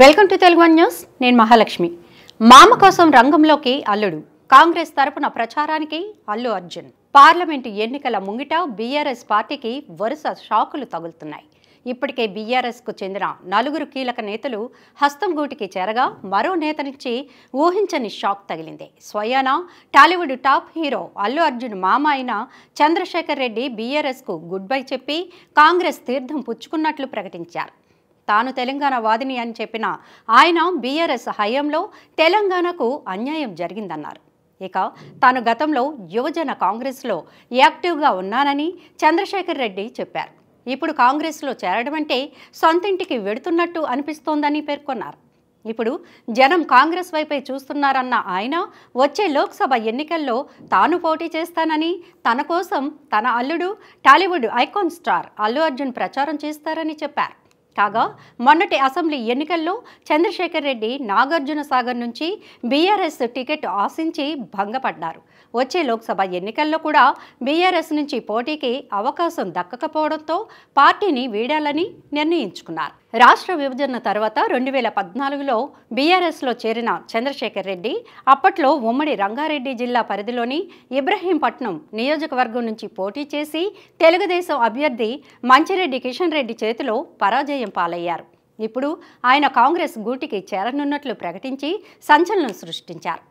welcome to Telugu one news నేను మహాలక్ష్మి మామ కోసం రంగంలోకి అల్లుడు కాంగ్రెస్ తరపున ప్రచారానికి అల్లు అర్జున్ పార్లమెంటు ఎన్నికల ముంగిట బీఆర్ఎస్ పార్టీకి వరుస షాకులు తగులుతున్నాయి ఇప్పటికే బీఆర్ఎస్కు చెందిన నలుగురు కీలక నేతలు హస్తం గూటికి చేరగా మరో నేత నుంచి ఊహించని షాక్ తగిలింది స్వయానా టాలీవుడ్ టాప్ హీరో అల్లు అర్జున్ మామ అయిన చంద్రశేఖర్ రెడ్డి బీఆర్ఎస్కు గుడ్ బై చెప్పి కాంగ్రెస్ తీర్థం పుచ్చుకున్నట్లు ప్రకటించారు తాను తెలంగాణ వాదిని అని చెప్పిన ఆయన బీఆర్ఎస్ హయాంలో తెలంగాణకు అన్యాయం జరిగిందన్నారు ఇక తాను గతంలో యువజన కాంగ్రెస్లో యాక్టివ్గా ఉన్నానని చంద్రశేఖర్ రెడ్డి చెప్పారు ఇప్పుడు కాంగ్రెస్లో చేరడం అంటే సొంతింటికి వెడుతున్నట్టు అనిపిస్తోందని పేర్కొన్నారు ఇప్పుడు జనం కాంగ్రెస్ వైపే చూస్తున్నారన్న ఆయన వచ్చే లోక్సభ ఎన్నికల్లో తాను పోటీ చేస్తానని తన కోసం తన అల్లుడు టాలీవుడ్ ఐకాన్ స్టార్ అల్లు అర్జున్ ప్రచారం చేస్తారని చెప్పారు కాగా మొన్నటి అసెంబ్లీ ఎన్నికల్లో చంద్రశేఖర్ రెడ్డి నాగార్జున సాగర్ నుంచి బీఆర్ఎస్ టికెట్ ఆశించి భంగపడ్డారు వచ్చే లోక్సభ ఎన్నికల్లో కూడా బీఆర్ఎస్ నుంచి పోటీకి అవకాశం దక్కకపోవడంతో పార్టీని వీడాలని నిర్ణయించుకున్నారు రాష్ట్ర విభజన తర్వాత రెండు వేల పద్నాలుగులో బీఆర్ఎస్లో చేరిన చంద్రశేఖర్ రెడ్డి అప్పట్లో ఉమ్మడి రంగారెడ్డి జిల్లా పరిధిలోని ఇబ్రహీంపట్నం నియోజకవర్గం నుంచి పోటీ చేసి తెలుగుదేశం అభ్యర్థి మంచిరెడ్డి కిషన్ రెడ్డి చేతిలో పరాజయం పాలయ్యారు ఇప్పుడు ఆయన కాంగ్రెస్ గూటికి చేరనున్నట్లు ప్రకటించి సంచలనం సృష్టించారు